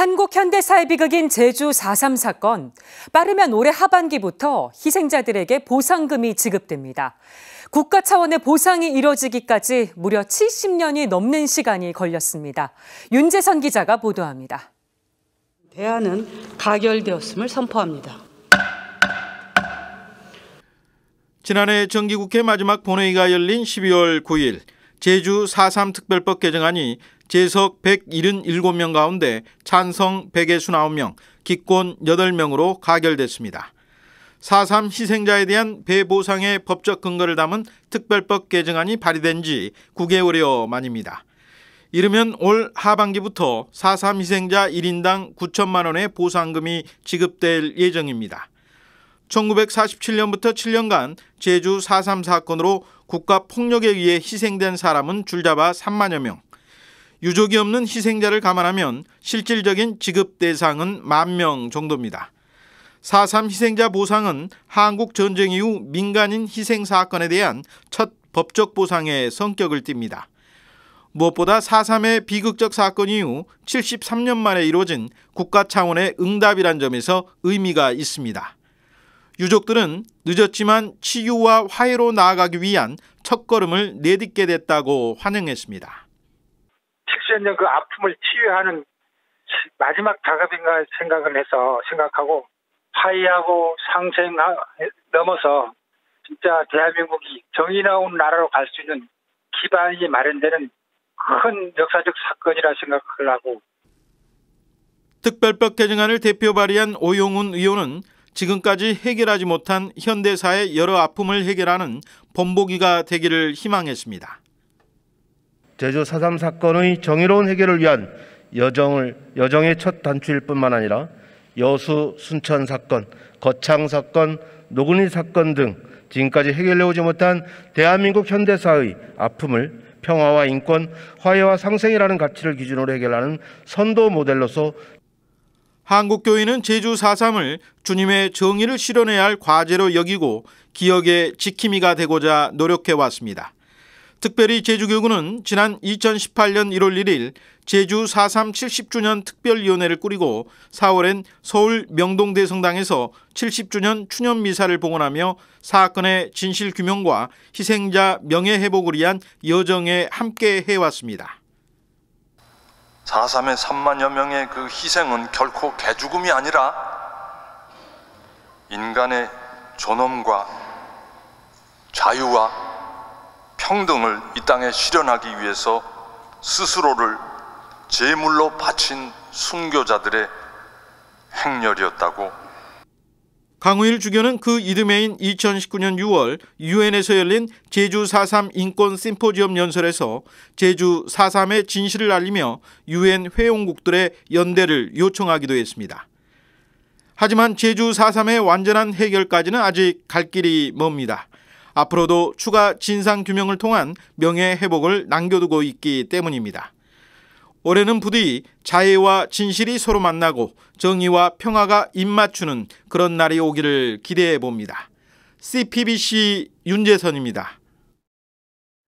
한국 현대사의 비극인 제주 4.3 사건, 빠르면 올해 하반기부터 희생자들에게 보상금이 지급됩니다. 국가 차원의 보상이 이뤄지기까지 무려 70년이 넘는 시간이 걸렸습니다. 윤재선 기자가 보도합니다. 대안은 가결되었음을 선포합니다. 지난해 정기국회 마지막 본회의가 열린 12월 9일 제주 4.3특별법 개정안이 재석 177명 가운데 찬성 169명, 기권 8명으로 가결됐습니다. 4.3 희생자에 대한 배보상의 법적 근거를 담은 특별법 개정안이 발의된 지 9개월여 만입니다. 이르면 올 하반기부터 4.3 희생자 1인당 9천만 원의 보상금이 지급될 예정입니다. 1947년부터 7년간 제주 4.3 사건으로 국가 폭력에 의해 희생된 사람은 줄잡아 3만여 명. 유족이 없는 희생자를 감안하면 실질적인 지급 대상은 만 명 정도입니다. 4.3 희생자 보상은 한국 전쟁 이후 민간인 희생 사건에 대한 첫 법적 보상의 성격을 띱니다. 무엇보다 4.3의 비극적 사건 이후 73년 만에 이루어진 국가 차원의 응답이란 점에서 의미가 있습니다. 유족들은 늦었지만 치유와 화해로 나아가기 위한 첫걸음을 내딛게 됐다고 환영했습니다. 직시했던 그 아픔을 치유하는 마지막 작업인가 생각을 해서 생각하고 화해하고 상생 넘어서 진짜 대한민국이 정의로운 나라로 갈 수 있는 기반이 마련되는 큰 역사적 사건이라 생각을 하고 특별법 개정안을 대표 발의한 오용훈 의원은 지금까지 해결하지 못한 현대사의 여러 아픔을 해결하는 본보기가 되기를 희망했습니다. 제주 4.3 사건의 정의로운 해결을 위한 여정을, 여정의 첫 단추일 뿐만 아니라 여수, 순천 사건, 거창 사건, 노근이 사건 등 지금까지 해결해오지 못한 대한민국 현대사의 아픔을 평화와 인권, 화해와 상생이라는 가치를 기준으로 해결하는 선도 모델로서 한국교회는 제주 4.3을 주님의 정의를 실현해야 할 과제로 여기고 기억의 지킴이가 되고자 노력해왔습니다. 특별히 제주교구는 지난 2018년 1월 1일 제주 4.3 70주년 특별위원회를 꾸리고 4월엔 서울 명동대성당에서 70주년 추념미사를 봉헌하며 사건의 진실규명과 희생자 명예회복을 위한 여정에 함께 해왔습니다. 4.3의 3만여 명의 그 희생은 결코 개죽음이 아니라 인간의 존엄과 자유와 평등을 이 땅에 실현하기 위해서 스스로를 제물로 바친 순교자들의 행렬이었다고 강우일 주교는 그 이듬해인 2019년 6월 유엔에서 열린 제주 4.3 인권 심포지엄 연설에서 제주 4.3의 진실을 알리며 유엔 회원국들의 연대를 요청하기도 했습니다. 하지만 제주 4.3의 완전한 해결까지는 아직 갈 길이 멉니다. 앞으로도 추가 진상규명을 통한 명예 회복을 남겨두고 있기 때문입니다. 올해는 부디 자애와 진실이 서로 만나고 정의와 평화가 입맞추는 그런 날이 오기를 기대해 봅니다. CPBC 윤재선입니다.